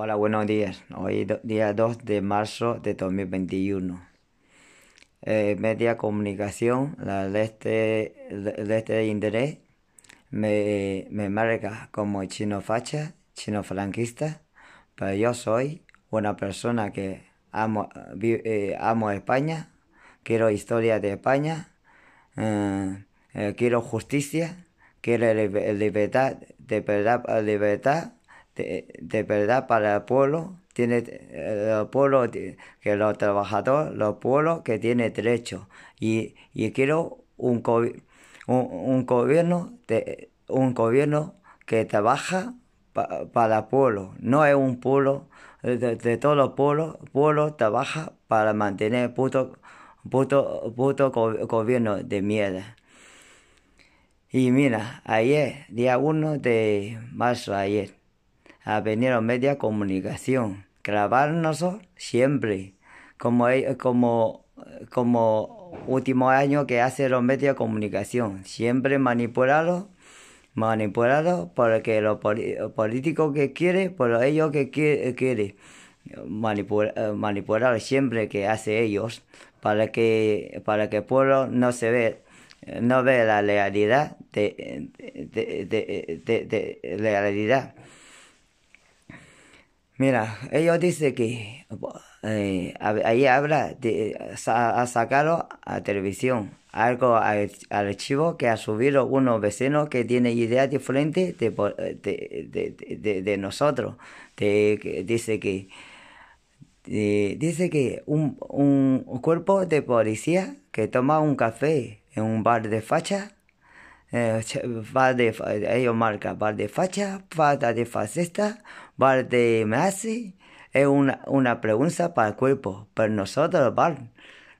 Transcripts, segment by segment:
Hola, buenos días. Hoy día 2 de marzo de 2021. Eh, media comunicación, la de este, de este interés me, marca como chino facha, chino franquista, pero yo soy una persona que amo, eh, amo España, quiero historia de España, eh, quiero justicia, quiero libertad, de verdad, libertad de, verdad para el pueblo, tiene eh, el pueblo que los trabajadores, los pueblos que tiene derecho. Y, quiero un, un, gobierno un gobierno que trabaja para el pueblo, no es un pueblo eh, de, todos los pueblos, pueblo trabaja para mantener puto, puto, gobierno de mierda. Y mira, ayer, día 1 de marzo, ayer, a venir medios Media Comunicación. Grabarnos siempre, como, como, como último año que hace los medios de comunicación. Siempre manipulados, manipulados porque los políticos que quiere, por ellos que eh, quiere. quiere. Eh, manipular siempre que hace ellos para que para que el pueblo no se ve no ve la realidad de, de, de, de realidad Mira, ellos dicen que eh, ahí habla de a, sacarlo a televisión, algo al, archivo que ha subido unos vecinos que tienen ideas diferentes de, nosotros. dice que dice que un, un cuerpo de policía que toma un café en un bar de facha eh, de, ellos marcan bar de facha, falta de fascista, bar de nazi, es una, pregunta para el cuerpo, pero nosotros bar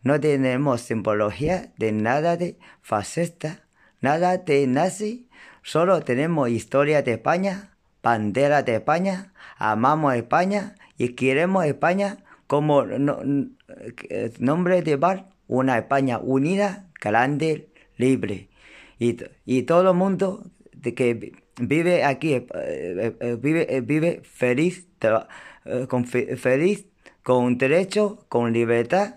no tenemos simbología de nada de fascista, nada de nazi, solo tenemos historia de España, bandera de España, amamos España y queremos España como eh, nombre de bar, una España unida, grande, libre. Y, todo el mundo que vive aquí eh, eh, vive, eh, vive feliz, con, feliz, con derecho, con libertad,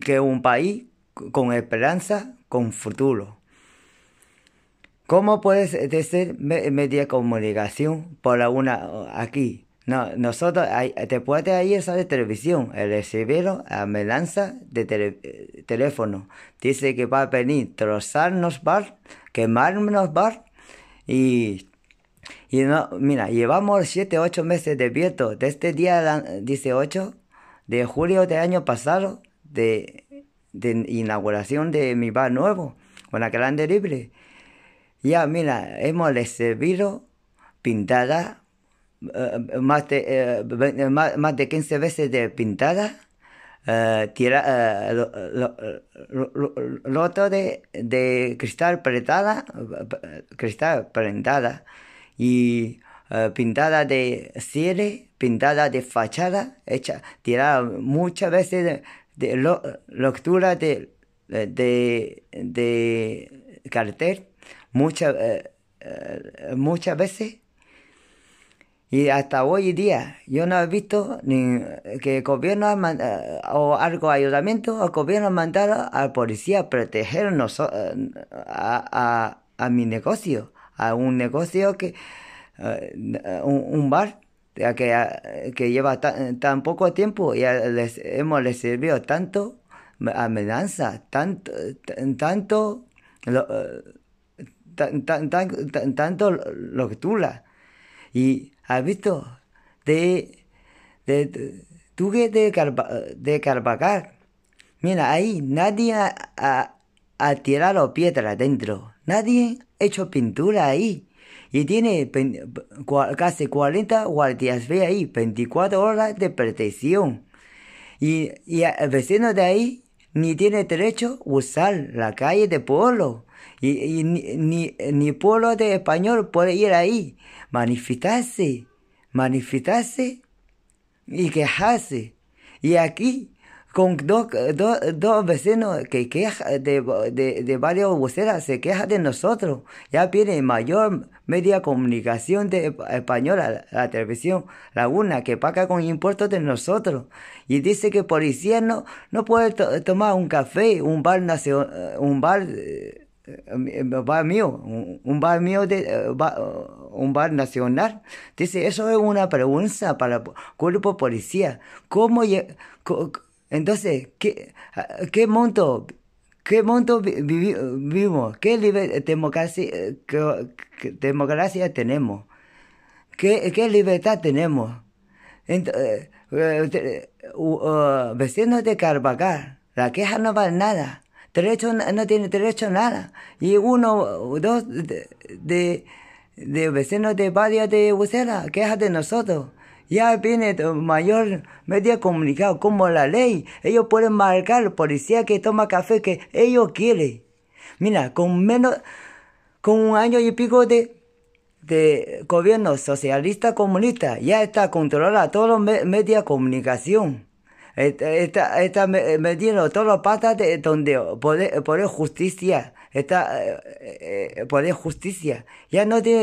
que un país con esperanza, con futuro. ¿Cómo puedes ser media comunicación para una aquí? No, nosotros, después te puede ahí esa televisión, el recibieron a lanza de eh, teléfono. Dice que va a venir trozarnos bar, quemarnos bar y mira, llevamos 7, 8 meses de viento. Desde día 18 de julio del año pasado, de, de inauguración de mi bar nuevo, con la grande libre. Ya, mira, hemos recibido pintada eh, eh, más, de, eh, más, de 15 veces de pintada, tira, de, de, cristal prendada cristal prendada y pintada de cierre, pintada de fachada, hecha, tirada muchas veces de, de de, de, de cartel, muchas, muchas veces y hasta hoy día yo no he visto ni que el gobierno eh, o algo ayuntamiento o gobierno mandara al policía a protegernos eh, a, a, mi negocio, a un negocio que eh, un, bar que, que lleva tan, poco tiempo y les, hemos servido tanto amenaza, tanto, tanto, lo, y ¿Has de, de, de Duque de, Mira, ahí nadie ha, tirado piedra dentro. Nadie ha hecho pintura ahí. Y tiene casi 40 guardias ve ahí, 24 horas de protección. Y, y el vecino de ahí ni tiene derecho a usar la calle de pueblo. Y, ni, ni, pueblo de español puede ir ahí, manifestarse, manifestarse y quejarse. Y aquí, con dos, vecinos que quejan de, de, de varios voceras, se quejan de nosotros. Ya tiene mayor media comunicación de española, la, televisión, la una que paga con impuestos de nosotros. Y dice que policía no, no puede tomar un café, un bar nacional, eh, un bar eh, eh, bar mío, un bar mío, de, eh, eh, un bar nacional. Dice, eso es una pregunta para el cuerpo policía. ¿Cómo, entonces, ¿qué, ah, qué monto? ¿Qué monto vivimos? ¿Qué democracia, democracia tenemos? ¿Qué, libertad tenemos? vecinos de Carvajal la queja no vale nada derecho, no tiene derecho a nada. Y uno o dos de, de, de, vecinos de varias de Ucera queja de nosotros. Ya viene mayor media comunicado como la ley. Ellos pueden marcar policía que toma café que ellos quieren. Mira, con menos, con un año y pico de, de gobierno socialista comunista, ya está controlada toda media comunicación. Esta, esta, esta me, me dieron todas patas de, donde por poder justicia. Esta, eh, eh, eh justicia. Ya no tiene